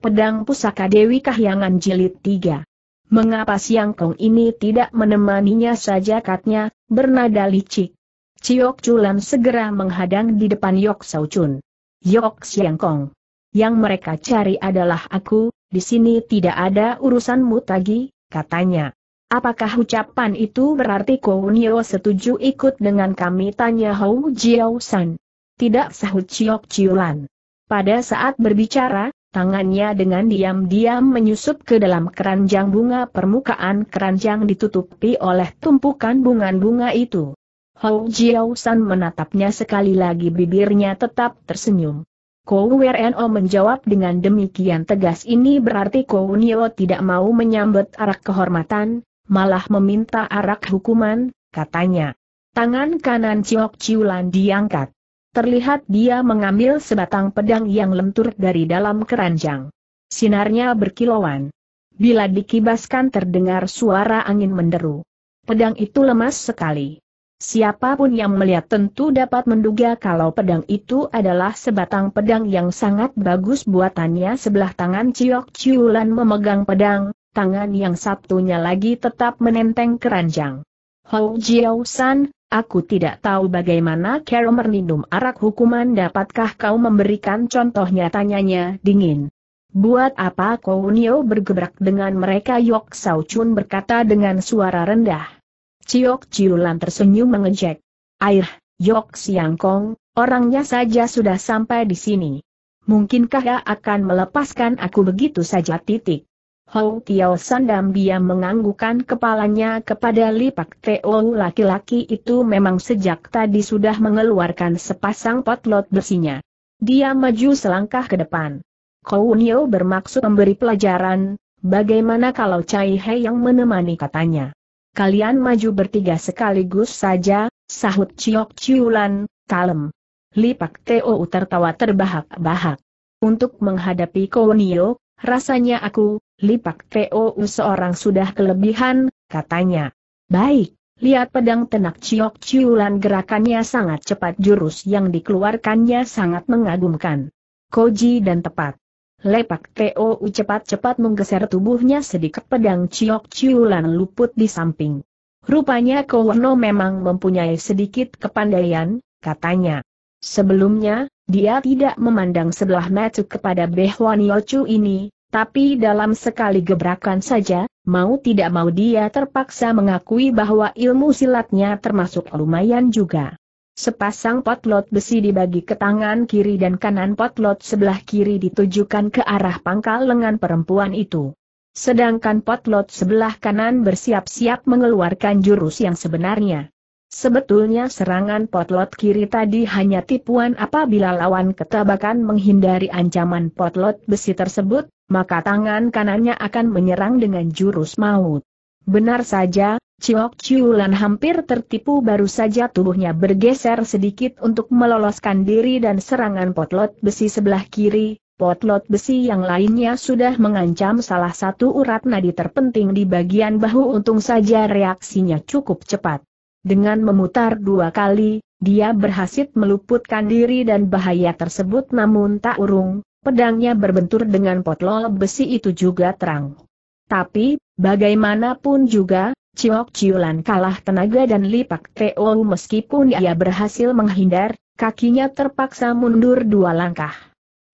Pedang Pusaka Dewi Kahyangan Jilid 3. Mengapa Siang Kong ini tidak menemaninya saja katnya, bernada licik. Ciok Chulan segera menghadang di depan Yok Sao Chun. Yok Siang Kong. Yang mereka cari adalah aku, di sini tidak ada urusanmu tagi, katanya. Apakah ucapan itu berarti Kounio setuju ikut dengan kami tanya Hou Jiao San? Tidak sahut Ciok Chulan. Pada saat berbicara, Tangannya dengan diam-diam menyusup ke dalam keranjang bunga permukaan keranjang ditutupi oleh tumpukan bunga-bunga itu. Hou Jiao San menatapnya sekali lagi bibirnya tetap tersenyum. Kou Werno menjawab dengan demikian tegas ini berarti Kou Nio tidak mau menyambut arak kehormatan, malah meminta arak hukuman, katanya. Tangan kanan Ciok Ciulan diangkat. Terlihat dia mengambil sebatang pedang yang lentur dari dalam keranjang. Sinarnya berkilauan. Bila dikibaskan terdengar suara angin menderu. Pedang itu lemas sekali. Siapapun yang melihat tentu dapat menduga kalau pedang itu adalah sebatang pedang yang sangat bagus buatannya sebelah tangan Ciok Ciulan memegang pedang, tangan yang satunya lagi tetap menenteng keranjang. Hou Jiao San, Aku tidak tahu bagaimana Carol minum arak hukuman dapatkah kau memberikan contoh nyatanya dingin. Buat apa Nio bergebrak dengan mereka Yok Sao Chun berkata dengan suara rendah. Ciok Ciulan tersenyum mengejek. Air, Yok Siang Kong, orangnya saja sudah sampai di sini. Mungkinkah dia akan melepaskan aku begitu saja titik. Hou Tiao Sandam dia menganggukan kepalanya kepada Lipak Teo laki-laki itu memang sejak tadi sudah mengeluarkan sepasang potlot besinya. Dia maju selangkah ke depan. Kou Nio bermaksud memberi pelajaran, bagaimana kalau Cai He yang menemani katanya. Kalian maju bertiga sekaligus saja, sahut Ciok Ciulan, kalem. Lipak Teo tertawa terbahak-bahak. Untuk menghadapi Kou Nio, rasanya aku, Lipak TOU seorang sudah kelebihan, katanya. Baik, lihat pedang tenak Ciok Ciulan gerakannya sangat cepat jurus yang dikeluarkannya sangat mengagumkan. Koji dan tepat. Lepak U cepat-cepat menggeser tubuhnya sedikit pedang Ciok Ciulan luput di samping. Rupanya Kowono memang mempunyai sedikit kepandaian, katanya. Sebelumnya, dia tidak memandang sebelah mata kepada Behwan Yochu ini, tapi dalam sekali gebrakan saja, mau tidak mau dia terpaksa mengakui bahwa ilmu silatnya termasuk lumayan juga. Sepasang potlot besi dibagi ke tangan kiri dan kanan potlot sebelah kiri ditujukan ke arah pangkal lengan perempuan itu. Sedangkan potlot sebelah kanan bersiap-siap mengeluarkan jurus yang sebenarnya. Sebetulnya serangan potlot kiri tadi hanya tipuan apabila lawan ketabakan menghindari ancaman potlot besi tersebut, maka tangan kanannya akan menyerang dengan jurus maut. Benar saja, Ciok Ciulan hampir tertipu baru saja tubuhnya bergeser sedikit untuk meloloskan diri dan serangan potlot besi sebelah kiri, potlot besi yang lainnya sudah mengancam salah satu urat nadi terpenting di bagian bahu untung saja reaksinya cukup cepat. Dengan memutar dua kali, dia berhasil meluputkan diri dan bahaya tersebut namun tak urung, pedangnya berbentur dengan potlol besi itu juga terang. Tapi, bagaimanapun juga, Ciok Ciulan kalah tenaga dan lipak Teo meskipun ia berhasil menghindar, kakinya terpaksa mundur dua langkah.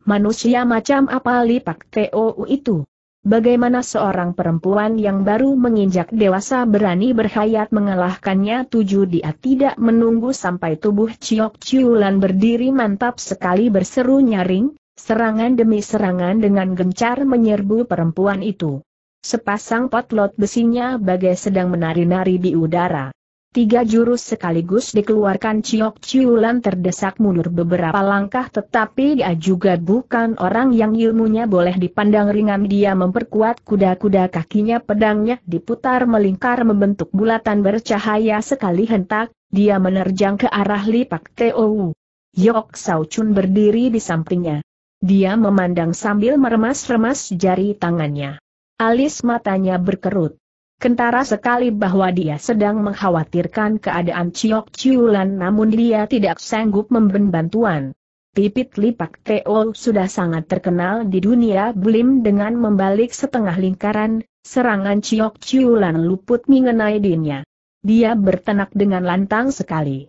Manusia macam apa lipak Teo itu? Bagaimana seorang perempuan yang baru menginjak dewasa berani berhayat mengalahkannya tujuh dia tidak menunggu sampai tubuh Ciok Ciulan berdiri mantap sekali berseru nyaring, Serangan demi serangan dengan gencar menyerbu perempuan itu. Sepasang potlot besinya bagai sedang menari-nari di udara. Tiga jurus sekaligus dikeluarkan Ciok Ciulan terdesak mundur beberapa langkah tetapi dia juga bukan orang yang ilmunya boleh dipandang ringan dia memperkuat kuda-kuda kakinya pedangnya diputar melingkar membentuk bulatan bercahaya sekali hentak, dia menerjang ke arah Lipak Teowu. Yok Chun berdiri di sampingnya. Dia memandang sambil meremas-remas jari tangannya. Alis matanya berkerut. Kentara sekali bahwa dia sedang mengkhawatirkan keadaan Ciok Ciulan namun dia tidak sanggup memberi bantuan. Pipit Lipak Teo sudah sangat terkenal di dunia Blim dengan membalik setengah lingkaran, serangan Ciok Ciulan luput mengenai dinya. Dia bertenak dengan lantang sekali.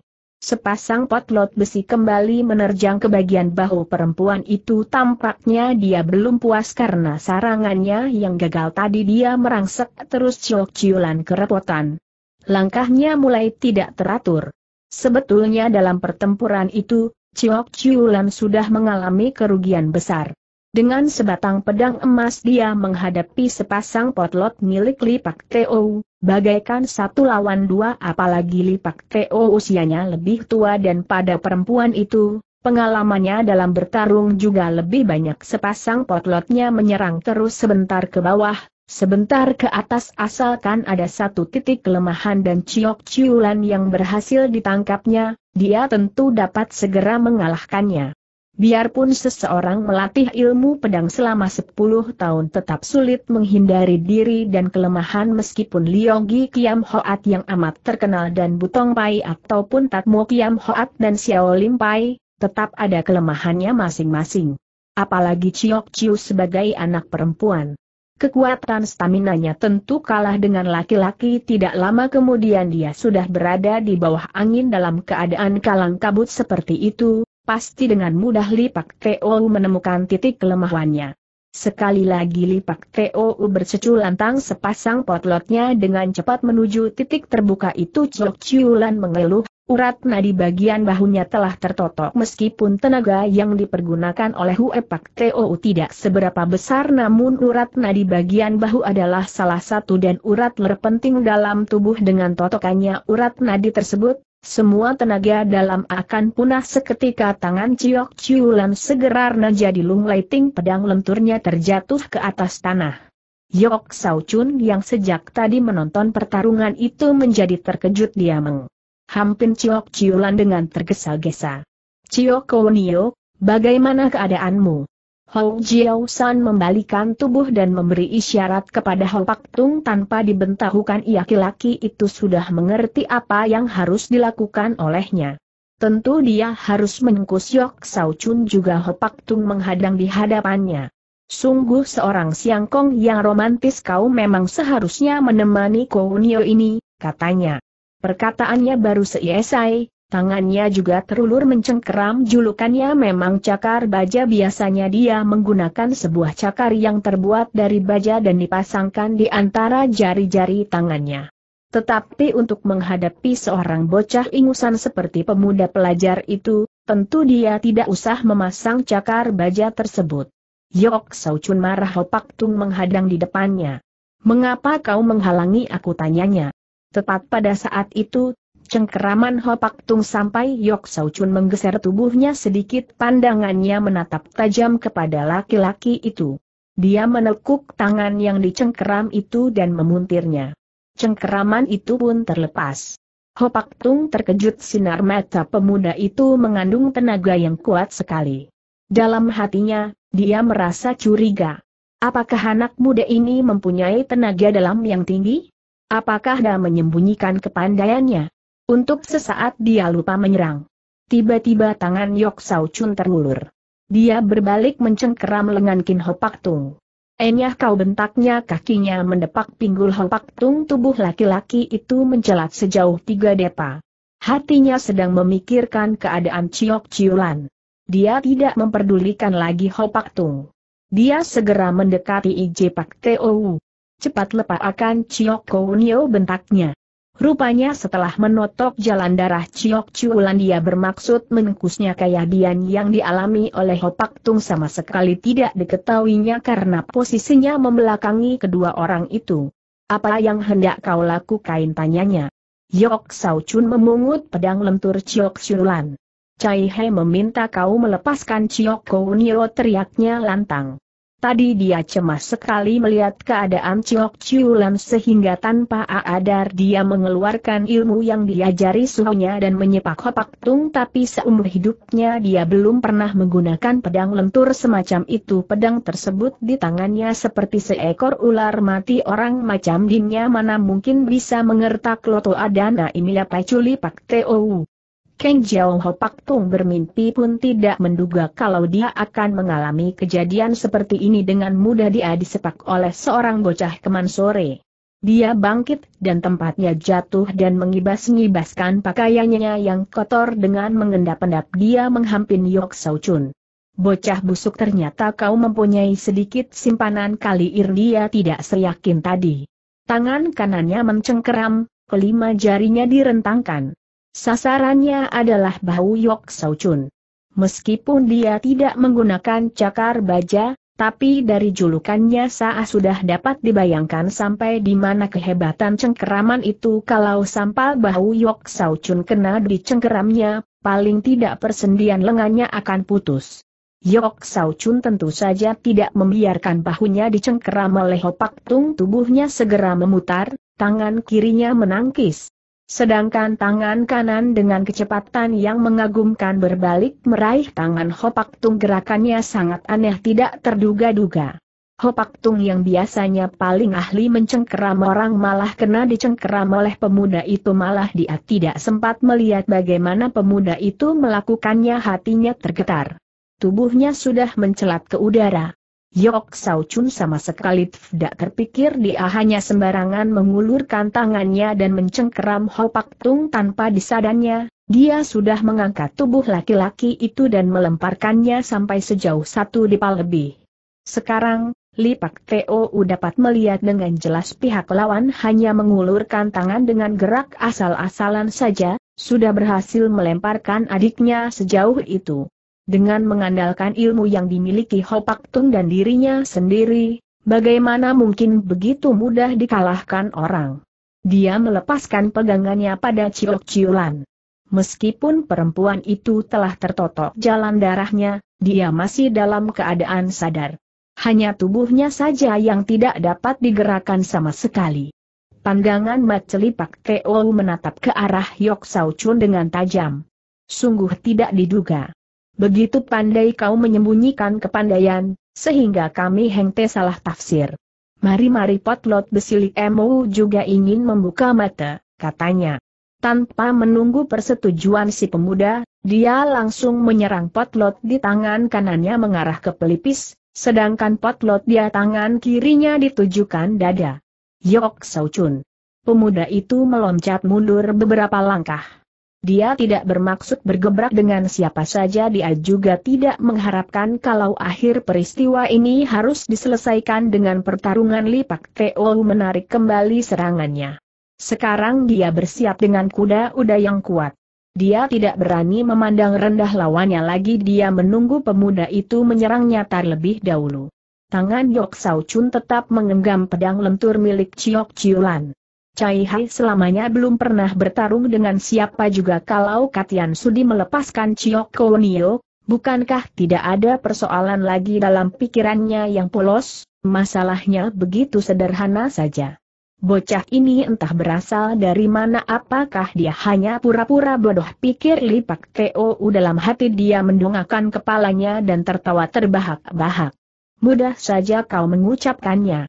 Sepasang potlot besi kembali menerjang ke bagian bahu perempuan itu tampaknya dia belum puas karena sarangannya yang gagal tadi dia merangsek terus ciok-ciulan kerepotan. Langkahnya mulai tidak teratur. Sebetulnya dalam pertempuran itu, Ciok Ciulan sudah mengalami kerugian besar. Dengan sebatang pedang emas dia menghadapi sepasang potlot milik Lipak Teo, Bagaikan satu lawan dua apalagi Lipak Teo usianya lebih tua dan pada perempuan itu, pengalamannya dalam bertarung juga lebih banyak sepasang potlotnya menyerang terus sebentar ke bawah, sebentar ke atas asalkan ada satu titik kelemahan dan ciok ciulan yang berhasil ditangkapnya, dia tentu dapat segera mengalahkannya. Biarpun seseorang melatih ilmu pedang selama 10 tahun tetap sulit menghindari diri dan kelemahan meskipun Liogi Kiam Hoat yang amat terkenal dan Butong Pai ataupun Tatmo Kiam Hoat dan Xiao Lim Pai, tetap ada kelemahannya masing-masing. Apalagi Chiok Chiu sebagai anak perempuan. Kekuatan staminanya tentu kalah dengan laki-laki tidak lama kemudian dia sudah berada di bawah angin dalam keadaan kalang kabut seperti itu, pasti dengan mudah Lipak TOU menemukan titik kelemahannya. Sekali lagi Lipak TOU bersecu lantang sepasang potlotnya dengan cepat menuju titik terbuka itu Cok Ciulan mengeluh, urat nadi bagian bahunya telah tertotok meskipun tenaga yang dipergunakan oleh Huepak TOU tidak seberapa besar namun urat nadi bagian bahu adalah salah satu dan urat terpenting dalam tubuh dengan totokannya urat nadi tersebut, semua tenaga dalam akan punah seketika tangan Ciok Ciulan segera menjadi lunglaiting pedang lenturnya terjatuh ke atas tanah. Yok Sao Chun yang sejak tadi menonton pertarungan itu menjadi terkejut dia meng. Hampir Ciok Ciulan dengan tergesa-gesa. Ciok Konio, bagaimana keadaanmu? Hong Jiao San membalikan tubuh dan memberi isyarat kepada Hong Pak Tung tanpa dibentahukan ia laki laki itu sudah mengerti apa yang harus dilakukan olehnya. Tentu dia harus menengkus Yok Sao Chun juga Hong Pak Tung menghadang di hadapannya. Sungguh seorang siangkong yang romantis kau memang seharusnya menemani Kounio ini, katanya. Perkataannya baru selesai, Tangannya juga terulur mencengkeram julukannya memang cakar baja biasanya dia menggunakan sebuah cakar yang terbuat dari baja dan dipasangkan di antara jari-jari tangannya. Tetapi untuk menghadapi seorang bocah ingusan seperti pemuda pelajar itu, tentu dia tidak usah memasang cakar baja tersebut. Yok Saucun marah Hopak Tung menghadang di depannya. Mengapa kau menghalangi aku tanyanya? Tepat pada saat itu, Cengkeraman Hopak Tung sampai Yok Sau Chun menggeser tubuhnya sedikit pandangannya menatap tajam kepada laki-laki itu. Dia menekuk tangan yang dicengkeram itu dan memuntirnya. Cengkeraman itu pun terlepas. Hopak Tung terkejut sinar mata pemuda itu mengandung tenaga yang kuat sekali. Dalam hatinya, dia merasa curiga. Apakah anak muda ini mempunyai tenaga dalam yang tinggi? Apakah dia menyembunyikan kepandaiannya? Untuk sesaat dia lupa menyerang. Tiba-tiba tangan Yok Sao Chun terulur. Dia berbalik mencengkeram lengan Kin Ho Pak Tung. Enyah kau bentaknya kakinya mendepak pinggul Ho Pak Tung tubuh laki-laki itu mencelat sejauh tiga depa. Hatinya sedang memikirkan keadaan Ciok Ciulan. Dia tidak memperdulikan lagi Ho Pak Tung. Dia segera mendekati Ije Pak Teo. Cepat lepak akan Ciok Kounio bentaknya. Rupanya setelah menotok jalan darah Ciok Ciulan dia bermaksud menengkusnya kejadian yang dialami oleh Hopak Tung sama sekali tidak diketahuinya karena posisinya membelakangi kedua orang itu. Apa yang hendak kau lakukan tanyanya? Yok Sao Chun memungut pedang lentur Ciok Ciulan. Cai He meminta kau melepaskan Ciok Kounio teriaknya lantang. Tadi dia cemas sekali melihat keadaan Chok Chiu sehingga tanpa aadar dia mengeluarkan ilmu yang diajari suhunya dan menyepak hopak tung tapi seumur hidupnya dia belum pernah menggunakan pedang lentur semacam itu pedang tersebut di tangannya seperti seekor ular mati orang macam dinnya mana mungkin bisa mengertak loto adana imila paculi pak teowu. Kang Jiao Ho Pak Tung bermimpi pun tidak menduga kalau dia akan mengalami kejadian seperti ini dengan mudah dia disepak oleh seorang bocah keman sore. Dia bangkit dan tempatnya jatuh dan mengibas-ngibaskan pakaiannya yang kotor dengan mengendap-endap dia menghampin Yok Sao Chun. Bocah busuk ternyata kau mempunyai sedikit simpanan kali ir dia tidak seyakin tadi. Tangan kanannya mencengkeram, kelima jarinya direntangkan sasarannya adalah bahu Yok Chun. Meskipun dia tidak menggunakan cakar baja, tapi dari julukannya Saa sudah dapat dibayangkan sampai di mana kehebatan cengkeraman itu kalau sampal bahu Yok Chun kena di cengkeramnya, paling tidak persendian lengannya akan putus. Yok Chun tentu saja tidak membiarkan bahunya dicengkeram oleh Hopak tung tubuhnya segera memutar, tangan kirinya menangkis, Sedangkan tangan kanan dengan kecepatan yang mengagumkan berbalik meraih tangan Hopak Tung gerakannya sangat aneh tidak terduga-duga. Hopak Tung yang biasanya paling ahli mencengkeram orang malah kena dicengkeram oleh pemuda itu malah dia tidak sempat melihat bagaimana pemuda itu melakukannya hatinya tergetar. Tubuhnya sudah mencelat ke udara. Yok Sao Chun sama sekali tidak terpikir dia hanya sembarangan mengulurkan tangannya dan mencengkeram Pak Tung tanpa disadannya, dia sudah mengangkat tubuh laki-laki itu dan melemparkannya sampai sejauh satu dipal lebih. Sekarang, Li Lipak Teo dapat melihat dengan jelas pihak lawan hanya mengulurkan tangan dengan gerak asal-asalan saja, sudah berhasil melemparkan adiknya sejauh itu. Dengan mengandalkan ilmu yang dimiliki Hopak Tung dan dirinya sendiri, bagaimana mungkin begitu mudah dikalahkan orang? Dia melepaskan pegangannya pada Ciok Ciulan. Meskipun perempuan itu telah tertotok jalan darahnya, dia masih dalam keadaan sadar. Hanya tubuhnya saja yang tidak dapat digerakkan sama sekali. Pandangan Mat Celipak Teo menatap ke arah Yok Sau Chun dengan tajam. Sungguh tidak diduga. Begitu pandai kau menyembunyikan kepandaian, sehingga kami hengte salah tafsir. Mari-mari potlot besilik emu juga ingin membuka mata, katanya. Tanpa menunggu persetujuan si pemuda, dia langsung menyerang potlot di tangan kanannya mengarah ke pelipis, sedangkan potlot di tangan kirinya ditujukan dada. Yok Chun, Pemuda itu meloncat mundur beberapa langkah. Dia tidak bermaksud bergebrak dengan siapa saja dia juga tidak mengharapkan kalau akhir peristiwa ini harus diselesaikan dengan pertarungan Lipak Teo menarik kembali serangannya. Sekarang dia bersiap dengan kuda-kuda yang kuat. Dia tidak berani memandang rendah lawannya lagi dia menunggu pemuda itu menyerangnya terlebih dahulu. Tangan Yok Sao Chun tetap mengenggam pedang lentur milik Chiok Chiulan. Cai Hai selamanya belum pernah bertarung dengan siapa juga kalau Katian Sudi melepaskan Cio Kounio, bukankah tidak ada persoalan lagi dalam pikirannya yang polos, masalahnya begitu sederhana saja. Bocah ini entah berasal dari mana apakah dia hanya pura-pura bodoh pikir Lipak Keo dalam hati dia mendongakkan kepalanya dan tertawa terbahak-bahak. Mudah saja kau mengucapkannya.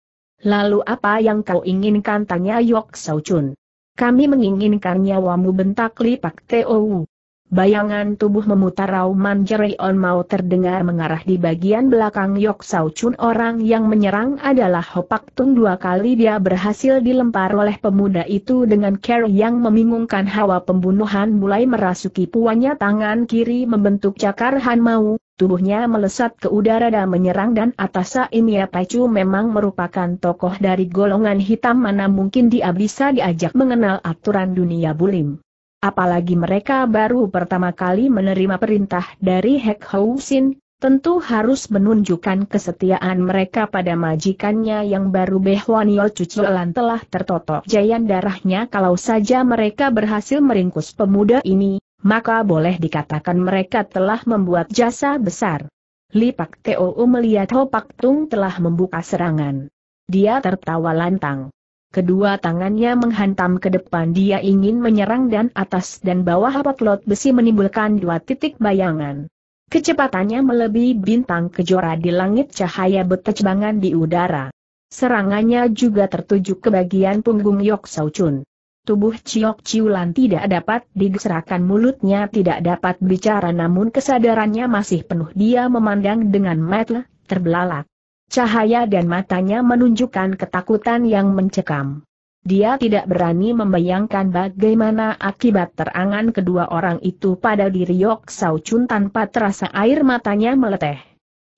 Lalu apa yang kau inginkan tanya Yok Sao Chun. Kami menginginkan nyawamu bentak Lipak Tou. Bayangan tubuh memutar Rauman on mau terdengar mengarah di bagian belakang Yok saucun Chun orang yang menyerang adalah Hopak Tung dua kali dia berhasil dilempar oleh pemuda itu dengan care yang membingungkan hawa pembunuhan mulai merasuki puannya tangan kiri membentuk cakar han mau tubuhnya melesat ke udara dan menyerang dan atas Imia Pacu memang merupakan tokoh dari golongan hitam mana mungkin dia bisa diajak mengenal aturan dunia bulim. Apalagi mereka baru pertama kali menerima perintah dari Hek Housin, tentu harus menunjukkan kesetiaan mereka pada majikannya yang baru behwaniol Cuculan telah tertotok jayan darahnya kalau saja mereka berhasil meringkus pemuda ini, maka boleh dikatakan mereka telah membuat jasa besar. Lipak T.O.U melihat Pak Tung telah membuka serangan. Dia tertawa lantang. Kedua tangannya menghantam ke depan dia ingin menyerang dan atas dan bawah potlot besi menimbulkan dua titik bayangan. Kecepatannya melebihi bintang kejora di langit cahaya berterbangan di udara. Serangannya juga tertuju ke bagian punggung Yok Sau Chun. Tubuh Ciok Ciulan tidak dapat digeserakan mulutnya tidak dapat bicara namun kesadarannya masih penuh dia memandang dengan mata terbelalak. Cahaya dan matanya menunjukkan ketakutan yang mencekam. Dia tidak berani membayangkan bagaimana akibat terangan kedua orang itu pada diri Yok Sau Chun tanpa terasa air matanya meleteh.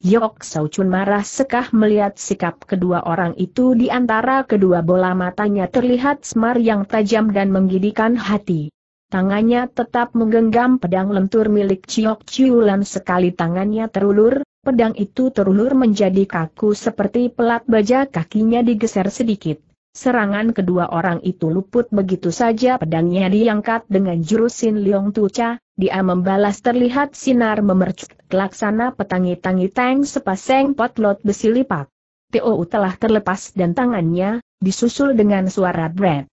Yok Sau Chun marah sekah melihat sikap kedua orang itu di antara kedua bola matanya terlihat semar yang tajam dan menggidikan hati. Tangannya tetap menggenggam pedang lentur milik Ciok Ciulan sekali tangannya terulur, pedang itu terulur menjadi kaku seperti pelat baja kakinya digeser sedikit. Serangan kedua orang itu luput begitu saja pedangnya diangkat dengan jurusin Liong Tuca, dia membalas terlihat sinar memercik. laksana petangi-tangi tang sepasang potlot besi lipat. Tou telah terlepas dan tangannya, disusul dengan suara bret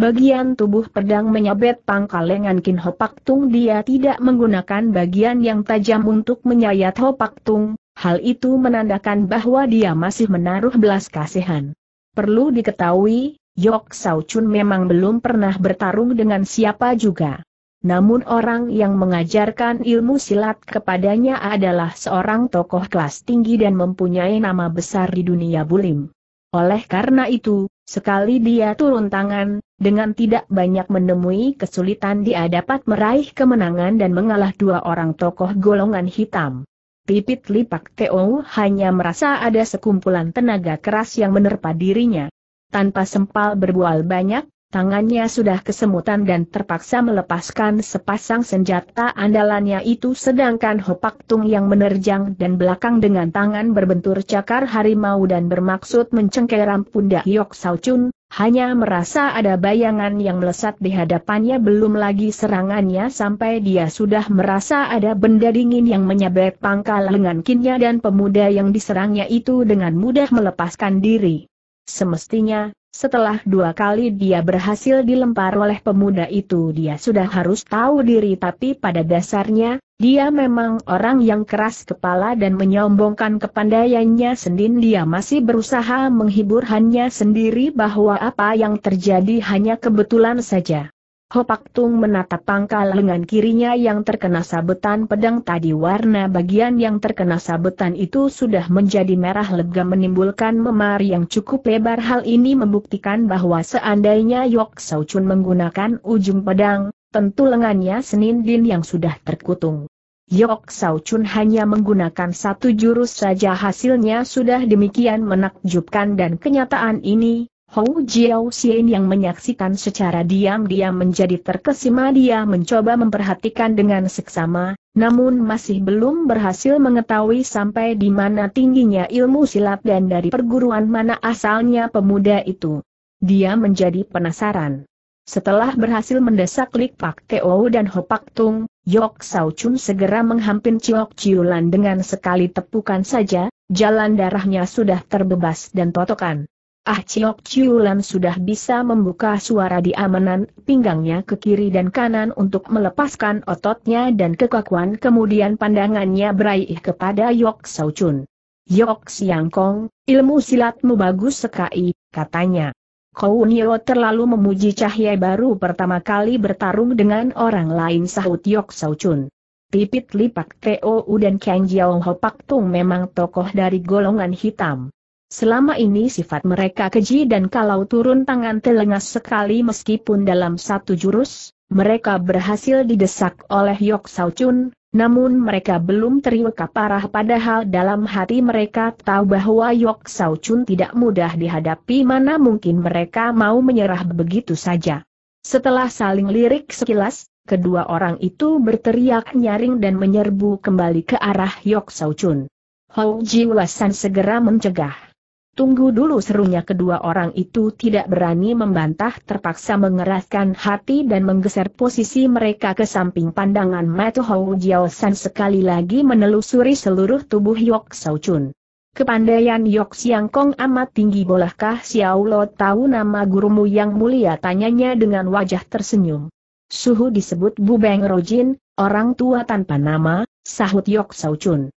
bagian tubuh pedang menyabet pangkal lengan Kin Hopak Tung dia tidak menggunakan bagian yang tajam untuk menyayat Hopak Tung, hal itu menandakan bahwa dia masih menaruh belas kasihan. Perlu diketahui, Yok Sao Chun memang belum pernah bertarung dengan siapa juga. Namun orang yang mengajarkan ilmu silat kepadanya adalah seorang tokoh kelas tinggi dan mempunyai nama besar di dunia bulim. Oleh karena itu, Sekali dia turun tangan, dengan tidak banyak menemui kesulitan dia dapat meraih kemenangan dan mengalah dua orang tokoh golongan hitam. Pipit Lipak Teo hanya merasa ada sekumpulan tenaga keras yang menerpa dirinya. Tanpa sempal berbual banyak, Tangannya sudah kesemutan dan terpaksa melepaskan sepasang senjata andalannya itu sedangkan Hopak Tung yang menerjang dan belakang dengan tangan berbentur cakar harimau dan bermaksud mencengkeram pundak Yok Sao Chun, hanya merasa ada bayangan yang melesat di hadapannya belum lagi serangannya sampai dia sudah merasa ada benda dingin yang menyabet pangkal lengan kinnya dan pemuda yang diserangnya itu dengan mudah melepaskan diri. Semestinya, setelah dua kali dia berhasil dilempar oleh pemuda itu dia sudah harus tahu diri tapi pada dasarnya, dia memang orang yang keras kepala dan menyombongkan kepandaiannya sendiri dia masih berusaha menghibur hanya sendiri bahwa apa yang terjadi hanya kebetulan saja. Hopak Tung menatap pangkal lengan kirinya yang terkena sabetan pedang tadi warna bagian yang terkena sabetan itu sudah menjadi merah lega menimbulkan memar yang cukup lebar hal ini membuktikan bahwa seandainya Yok Sao Chun menggunakan ujung pedang, tentu lengannya Din yang sudah terkutung. Yok Sao Chun hanya menggunakan satu jurus saja hasilnya sudah demikian menakjubkan dan kenyataan ini, Hou Jiao Xian yang menyaksikan secara diam-diam menjadi terkesima dia mencoba memperhatikan dengan seksama, namun masih belum berhasil mengetahui sampai di mana tingginya ilmu silat dan dari perguruan mana asalnya pemuda itu. Dia menjadi penasaran. Setelah berhasil mendesak Lik Pak Teo dan Hopak Tung, Yok Sao Chun segera menghampir Ciok Ciulan dengan sekali tepukan saja, jalan darahnya sudah terbebas dan totokan. Ah Chiok Chiulan sudah bisa membuka suara di amanan pinggangnya ke kiri dan kanan untuk melepaskan ototnya dan kekakuan kemudian pandangannya beraih kepada Yok Sau Chun. Yok Siang Kong, ilmu silatmu bagus sekali, katanya. Kau Nio terlalu memuji cahaya baru pertama kali bertarung dengan orang lain sahut Yok Sau Chun. Pipit Lipak T.O.U. dan Kang Jiao Ho Pak Tung memang tokoh dari golongan hitam. Selama ini sifat mereka keji dan kalau turun tangan telengas sekali meskipun dalam satu jurus, mereka berhasil didesak oleh Yok Sao Chun, namun mereka belum teriwaka parah padahal dalam hati mereka tahu bahwa Yok Sao Chun tidak mudah dihadapi mana mungkin mereka mau menyerah begitu saja. Setelah saling lirik sekilas, kedua orang itu berteriak nyaring dan menyerbu kembali ke arah Yok Sao Chun. Hou Ji Wasan segera mencegah. Tunggu dulu serunya kedua orang itu tidak berani membantah terpaksa mengeraskan hati dan menggeser posisi mereka ke samping pandangan Matu Hou Jiao San sekali lagi menelusuri seluruh tubuh Yok Sao Chun. Kepandaian Yok Siang Kong amat tinggi bolehkah Xiao Lo tahu nama gurumu yang mulia tanyanya dengan wajah tersenyum. Suhu disebut Bu Beng Rojin, orang tua tanpa nama, sahut Yok Sao Chun.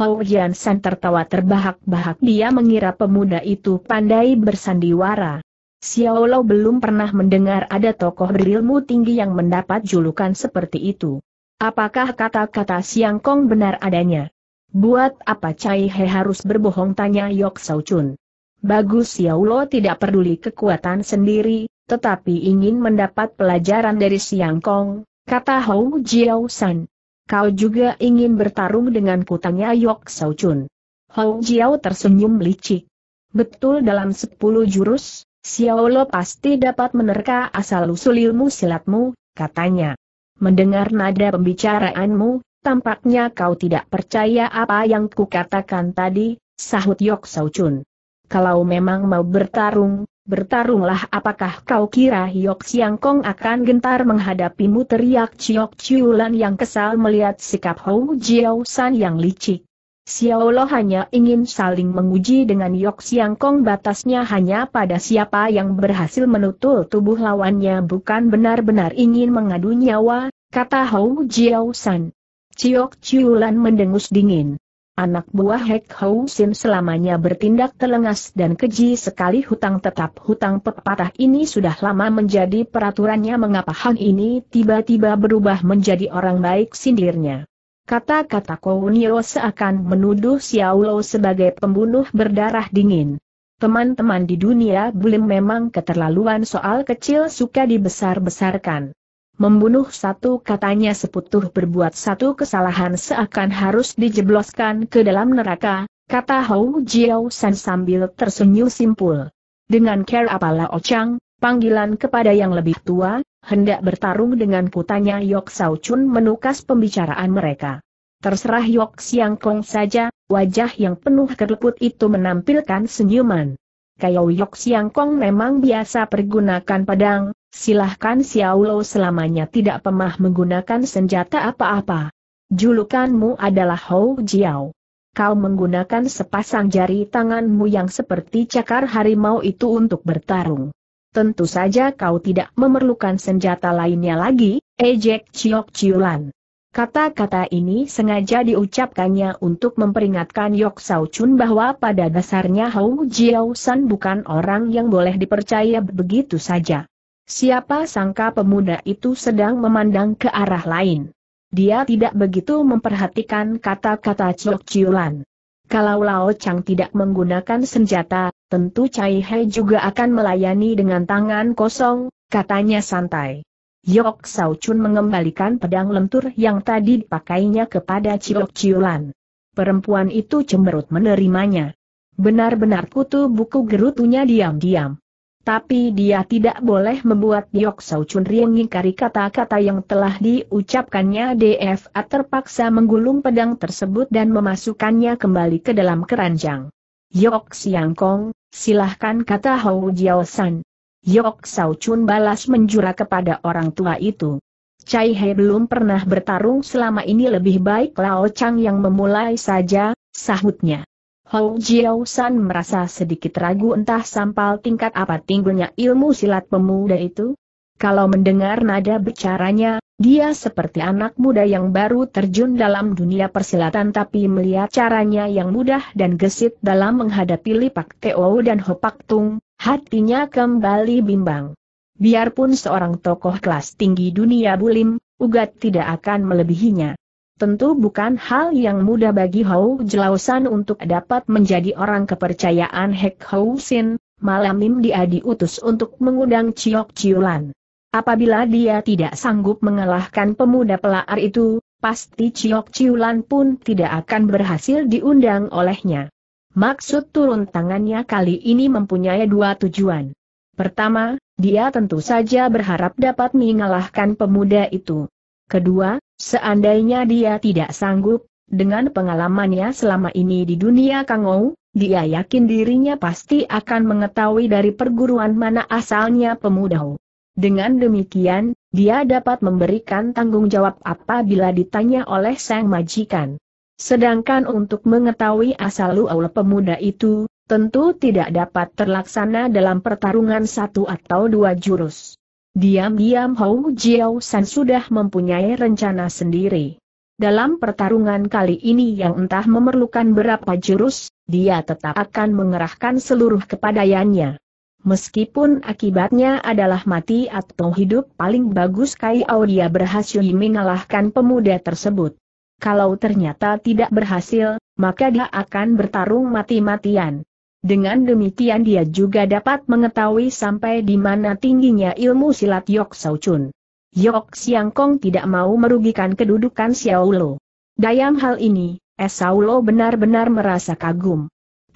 Hou Jian San tertawa terbahak-bahak dia mengira pemuda itu pandai bersandiwara. Xiao Lo belum pernah mendengar ada tokoh berilmu tinggi yang mendapat julukan seperti itu. Apakah kata-kata Siang Kong benar adanya? Buat apa Cai He harus berbohong tanya Yok Sao Chun. Bagus Xiao Lo tidak peduli kekuatan sendiri, tetapi ingin mendapat pelajaran dari Siang Kong, kata Hou Jiao San. Kau juga ingin bertarung dengan kutanya Yok Sao Chun. Hou Jiao tersenyum licik. Betul dalam sepuluh jurus, Xiao Lo pasti dapat menerka asal-usul ilmu silatmu, katanya. Mendengar nada pembicaraanmu, tampaknya kau tidak percaya apa yang kukatakan tadi, sahut Yok Sao Chun. Kalau memang mau bertarung, Bertarunglah apakah kau kira Hyok Siang Kong akan gentar menghadapimu teriak Chiok Chiulan yang kesal melihat sikap Hou Jiao San yang licik. Xiao Lo hanya ingin saling menguji dengan Yok Siang Kong batasnya hanya pada siapa yang berhasil menutul tubuh lawannya bukan benar-benar ingin mengadu nyawa, kata Hou Jiao San. Chiok Chiulan mendengus dingin anak buah Hek Hou Sin selamanya bertindak telengas dan keji sekali hutang tetap hutang pepatah ini sudah lama menjadi peraturannya mengapa Han ini tiba-tiba berubah menjadi orang baik sindirnya. Kata-kata Kounio seakan menuduh Xiao Lo sebagai pembunuh berdarah dingin. Teman-teman di dunia belum memang keterlaluan soal kecil suka dibesar-besarkan. Membunuh satu katanya seputuh berbuat satu kesalahan seakan harus dijebloskan ke dalam neraka, kata Hou Jiao San sambil tersenyum simpul. Dengan care apalah Ochang, panggilan kepada yang lebih tua, hendak bertarung dengan putanya Yok Sao Chun menukas pembicaraan mereka. Terserah Yok Siang Kong saja, wajah yang penuh kerleput itu menampilkan senyuman. Kayo Yok Siang Kong memang biasa pergunakan pedang, Silahkan Xiao Xiaolo selamanya tidak pemah menggunakan senjata apa-apa. Julukanmu adalah Hou Jiao. Kau menggunakan sepasang jari tanganmu yang seperti cakar harimau itu untuk bertarung. Tentu saja kau tidak memerlukan senjata lainnya lagi, ejek Chiok Chiulan. Kata-kata ini sengaja diucapkannya untuk memperingatkan Yok Sao Chun bahwa pada dasarnya Hou Jiao San bukan orang yang boleh dipercaya begitu saja. Siapa sangka pemuda itu sedang memandang ke arah lain. Dia tidak begitu memperhatikan kata-kata Chok Chiulan. Kalau Lao Chang tidak menggunakan senjata, tentu Cai He juga akan melayani dengan tangan kosong, katanya santai. Yok Sao Chun mengembalikan pedang lentur yang tadi dipakainya kepada Chok Chiulan. Perempuan itu cemberut menerimanya. Benar-benar kutu buku gerutunya diam-diam. Tapi dia tidak boleh membuat Yok Sau Chun ingkari kata-kata yang telah diucapkannya DFA terpaksa menggulung pedang tersebut dan memasukkannya kembali ke dalam keranjang. Yok Siang Kong, silahkan kata Hou Jiao San. Yok Sau Chun balas menjura kepada orang tua itu. Cai He belum pernah bertarung selama ini lebih baik Lao Chang yang memulai saja, sahutnya. Hou Jiao San merasa sedikit ragu entah sampal tingkat apa tingginya ilmu silat pemuda itu. Kalau mendengar nada bicaranya, dia seperti anak muda yang baru terjun dalam dunia persilatan tapi melihat caranya yang mudah dan gesit dalam menghadapi Lipak Teo dan Hopak Tung, hatinya kembali bimbang. Biarpun seorang tokoh kelas tinggi dunia bulim, Ugat tidak akan melebihinya. Tentu bukan hal yang mudah bagi Hou Jelausan untuk dapat menjadi orang kepercayaan Hek Hou Sin, malam ini dia diutus untuk mengundang Ciok Ciulan. Apabila dia tidak sanggup mengalahkan pemuda pelakar itu, pasti Ciok Ciulan pun tidak akan berhasil diundang olehnya. Maksud turun tangannya kali ini mempunyai dua tujuan. Pertama, dia tentu saja berharap dapat mengalahkan pemuda itu. Kedua, Seandainya dia tidak sanggup, dengan pengalamannya selama ini di dunia Kangou, dia yakin dirinya pasti akan mengetahui dari perguruan mana asalnya pemuda. Dengan demikian, dia dapat memberikan tanggung jawab apabila ditanya oleh sang majikan. Sedangkan untuk mengetahui asal luaul pemuda itu, tentu tidak dapat terlaksana dalam pertarungan satu atau dua jurus. Diam-diam Hou Jiao San sudah mempunyai rencana sendiri. Dalam pertarungan kali ini yang entah memerlukan berapa jurus, dia tetap akan mengerahkan seluruh kepadaiannya. Meskipun akibatnya adalah mati atau hidup paling bagus Kai Audia berhasil mengalahkan pemuda tersebut. Kalau ternyata tidak berhasil, maka dia akan bertarung mati-matian. Dengan demikian dia juga dapat mengetahui sampai di mana tingginya ilmu silat Yok Sao Chun. Yok Siang Kong tidak mau merugikan kedudukan Xiao Lo. Dayam hal ini, Esau Lo benar-benar merasa kagum.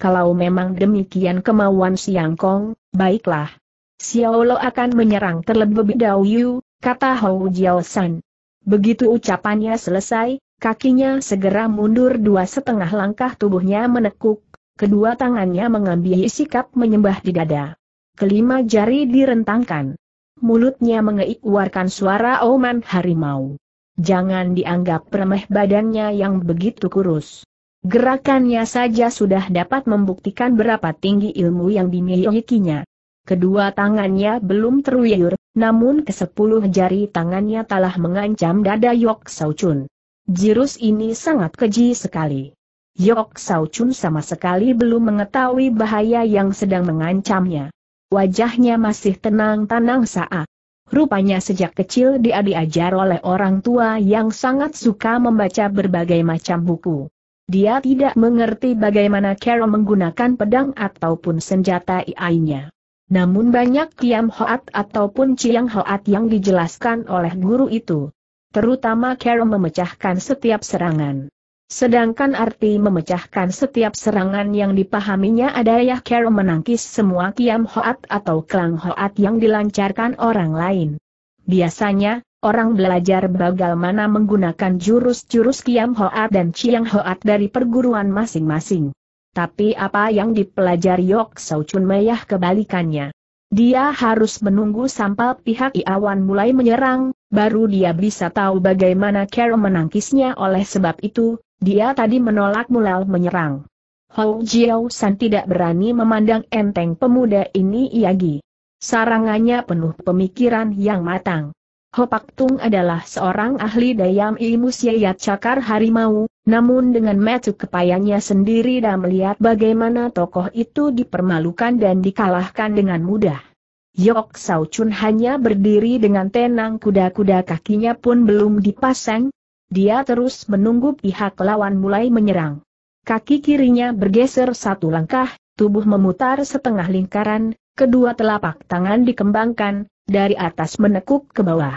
Kalau memang demikian kemauan Siang Kong, baiklah. Xiao Lo akan menyerang terlebih dahulu, kata Hou Jiaosan. Begitu ucapannya selesai, kakinya segera mundur dua setengah langkah tubuhnya menekuk, Kedua tangannya mengambil sikap menyembah di dada. Kelima jari direntangkan. Mulutnya mengeluarkan suara oman harimau. Jangan dianggap remeh badannya yang begitu kurus. Gerakannya saja sudah dapat membuktikan berapa tinggi ilmu yang dimilikinya. Kedua tangannya belum teruyur, namun kesepuluh jari tangannya telah mengancam dada Yok Saucun. Jirus ini sangat keji sekali. Yok Sao Chun sama sekali belum mengetahui bahaya yang sedang mengancamnya. Wajahnya masih tenang-tenang saat. Rupanya sejak kecil dia diajar oleh orang tua yang sangat suka membaca berbagai macam buku. Dia tidak mengerti bagaimana Carol menggunakan pedang ataupun senjata AI-nya. Namun banyak Kiam Hoat ataupun Ciang Hoat yang dijelaskan oleh guru itu. Terutama Carol memecahkan setiap serangan. Sedangkan arti memecahkan setiap serangan yang dipahaminya adalah care menangkis semua kiam hoat atau klang hoat yang dilancarkan orang lain. Biasanya, orang belajar bagaimana menggunakan jurus-jurus kiam hoat dan ciang hoat dari perguruan masing-masing. Tapi apa yang dipelajari Yok Sau Chun Meyah kebalikannya. Dia harus menunggu sampai pihak Iawan mulai menyerang, baru dia bisa tahu bagaimana Carol menangkisnya oleh sebab itu, dia tadi menolak mulal menyerang. Hou Jiao San tidak berani memandang enteng pemuda ini Iagi. Sarangannya penuh pemikiran yang matang. Hopak Tung adalah seorang ahli dayam ilmu siayat cakar harimau, namun dengan metu kepayanya sendiri dan melihat bagaimana tokoh itu dipermalukan dan dikalahkan dengan mudah. Yok Sao Chun hanya berdiri dengan tenang kuda-kuda kakinya pun belum dipasang, dia terus menunggu pihak lawan mulai menyerang. Kaki kirinya bergeser satu langkah, tubuh memutar setengah lingkaran, kedua telapak tangan dikembangkan, dari atas menekuk ke bawah.